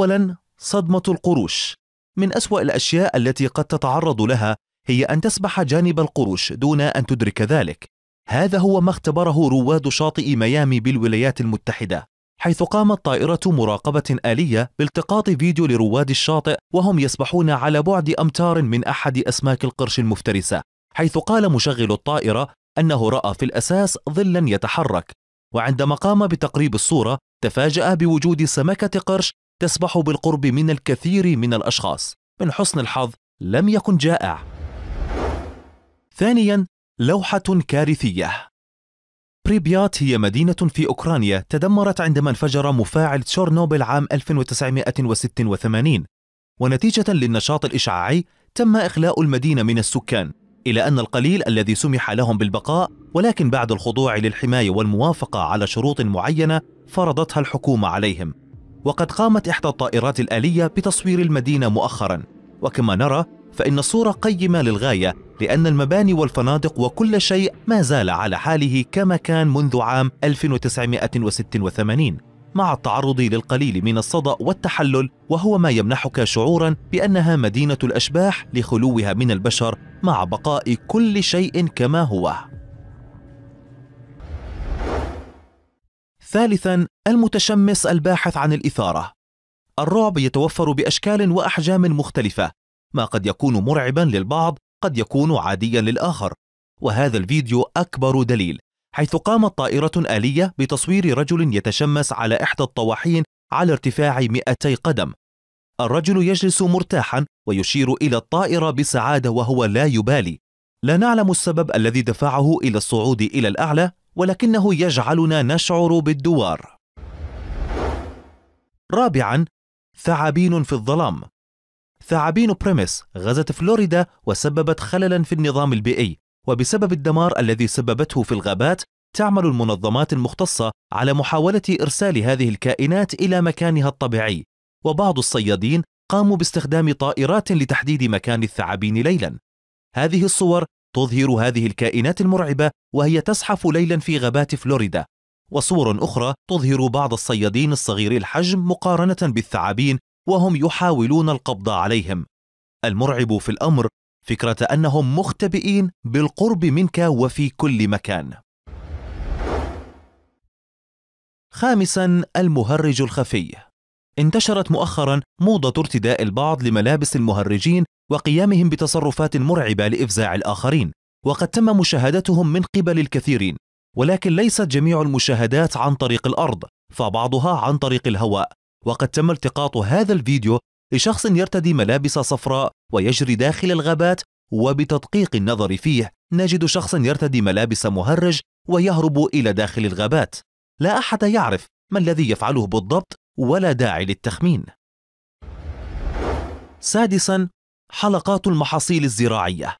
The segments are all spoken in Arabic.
أولا صدمة القروش من أسوأ الأشياء التي قد تتعرض لها هي أن تسبح جانب القروش دون أن تدرك ذلك هذا هو ما اختبره رواد شاطئ ميامي بالولايات المتحدة حيث قامت طائرة مراقبة آلية بالتقاط فيديو لرواد الشاطئ وهم يسبحون على بعد أمتار من أحد أسماك القرش المفترسة حيث قال مشغل الطائرة أنه رأى في الأساس ظلا يتحرك وعندما قام بتقريب الصورة تفاجأ بوجود سمكة قرش تسبح بالقرب من الكثير من الأشخاص من حسن الحظ لم يكن جائع ثانيا لوحة كارثية بريبيات هي مدينة في أوكرانيا تدمرت عندما انفجر مفاعل تشورنوبل عام 1986 ونتيجة للنشاط الإشعاعي تم إخلاء المدينة من السكان إلى أن القليل الذي سمح لهم بالبقاء ولكن بعد الخضوع للحماية والموافقة على شروط معينة فرضتها الحكومة عليهم وقد قامت إحدى الطائرات الآلية بتصوير المدينة مؤخرا وكما نرى فإن الصورة قيمة للغاية لأن المباني والفنادق وكل شيء ما زال على حاله كما كان منذ عام 1986 مع التعرض للقليل من الصدأ والتحلل وهو ما يمنحك شعورا بأنها مدينة الأشباح لخلوها من البشر مع بقاء كل شيء كما هو ثالثا المتشمس الباحث عن الإثارة الرعب يتوفر بأشكال وأحجام مختلفة ما قد يكون مرعبا للبعض قد يكون عاديا للآخر وهذا الفيديو أكبر دليل حيث قامت طائرة آلية بتصوير رجل يتشمس على إحدى الطواحين على ارتفاع 200 قدم الرجل يجلس مرتاحا ويشير إلى الطائرة بسعادة وهو لا يبالي لا نعلم السبب الذي دفعه إلى الصعود إلى الأعلى ولكنه يجعلنا نشعر بالدوار رابعا ثعابين في الظلام ثعابين بريمس غزت فلوريدا وسببت خللا في النظام البيئي وبسبب الدمار الذي سببته في الغابات تعمل المنظمات المختصة على محاولة إرسال هذه الكائنات إلى مكانها الطبيعي وبعض الصيادين قاموا باستخدام طائرات لتحديد مكان الثعابين ليلا هذه الصور تظهر هذه الكائنات المرعبة وهي تزحف ليلا في غابات فلوريدا وصور أخرى تظهر بعض الصيادين الصغير الحجم مقارنة بالثعابين وهم يحاولون القبض عليهم المرعب في الأمر فكرة أنهم مختبئين بالقرب منك وفي كل مكان خامسا المهرج الخفي انتشرت مؤخرا موضة ارتداء البعض لملابس المهرجين وقيامهم بتصرفات مرعبه لافزاع الاخرين وقد تم مشاهدتهم من قبل الكثيرين ولكن ليست جميع المشاهدات عن طريق الارض فبعضها عن طريق الهواء وقد تم التقاط هذا الفيديو لشخص يرتدي ملابس صفراء ويجري داخل الغابات وبتدقيق النظر فيه نجد شخصا يرتدي ملابس مهرج ويهرب الى داخل الغابات لا احد يعرف ما الذي يفعله بالضبط ولا داعي للتخمين سادسا حلقات المحاصيل الزراعية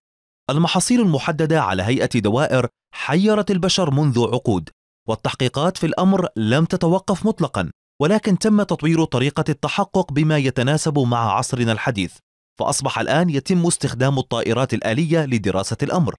المحاصيل المحددة على هيئة دوائر حيرت البشر منذ عقود والتحقيقات في الأمر لم تتوقف مطلقا ولكن تم تطوير طريقة التحقق بما يتناسب مع عصرنا الحديث فأصبح الآن يتم استخدام الطائرات الآلية لدراسة الأمر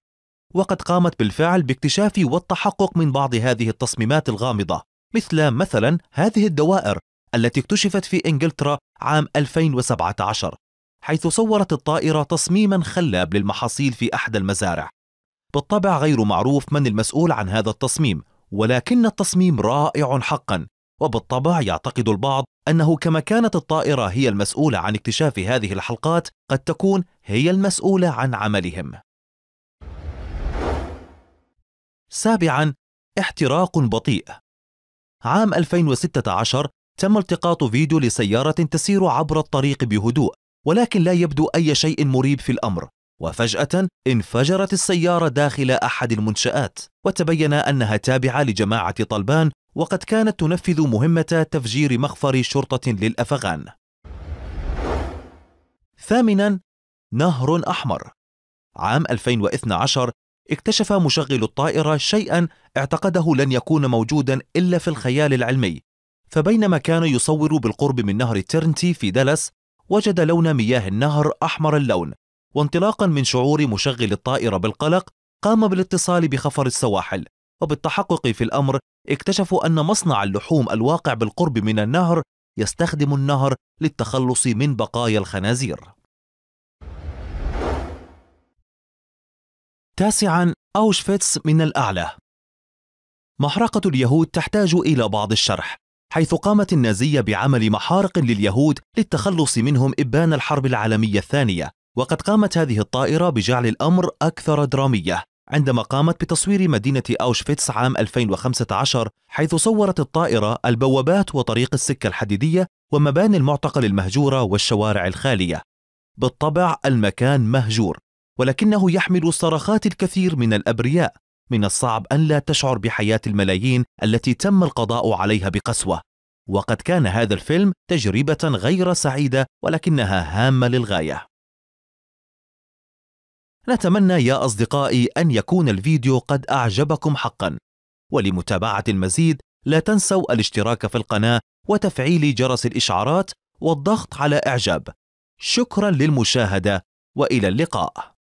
وقد قامت بالفعل باكتشاف والتحقق من بعض هذه التصميمات الغامضة مثل مثلا هذه الدوائر التي اكتشفت في إنجلترا عام 2017 حيث صورت الطائرة تصميما خلاب للمحاصيل في أحد المزارع بالطبع غير معروف من المسؤول عن هذا التصميم ولكن التصميم رائع حقا وبالطبع يعتقد البعض أنه كما كانت الطائرة هي المسؤولة عن اكتشاف هذه الحلقات قد تكون هي المسؤولة عن عملهم سابعا احتراق بطيء عام 2016 تم التقاط فيديو لسيارة تسير عبر الطريق بهدوء ولكن لا يبدو أي شيء مريب في الأمر وفجأة انفجرت السيارة داخل أحد المنشآت وتبين أنها تابعة لجماعة طلبان وقد كانت تنفذ مهمة تفجير مخفر شرطة للأفغان ثامنا نهر أحمر عام 2012 اكتشف مشغل الطائرة شيئا اعتقده لن يكون موجودا إلا في الخيال العلمي فبينما كان يصور بالقرب من نهر تيرنتي في دالاس وجد لون مياه النهر أحمر اللون وانطلاقا من شعور مشغل الطائرة بالقلق قام بالاتصال بخفر السواحل وبالتحقق في الأمر اكتشفوا أن مصنع اللحوم الواقع بالقرب من النهر يستخدم النهر للتخلص من بقايا الخنازير تاسعا أوشفيتس من الأعلى محرقة اليهود تحتاج إلى بعض الشرح حيث قامت النازية بعمل محارق لليهود للتخلص منهم إبان الحرب العالمية الثانية وقد قامت هذه الطائرة بجعل الأمر أكثر درامية عندما قامت بتصوير مدينة أوشفيتس عام 2015 حيث صورت الطائرة البوابات وطريق السكة الحديدية ومباني المعتقل المهجورة والشوارع الخالية بالطبع المكان مهجور ولكنه يحمل صرخات الكثير من الأبرياء من الصعب أن لا تشعر بحياة الملايين التي تم القضاء عليها بقسوة وقد كان هذا الفيلم تجربة غير سعيدة ولكنها هامة للغاية نتمنى يا أصدقائي أن يكون الفيديو قد أعجبكم حقا ولمتابعة المزيد لا تنسوا الاشتراك في القناة وتفعيل جرس الإشعارات والضغط على إعجاب شكرا للمشاهدة وإلى اللقاء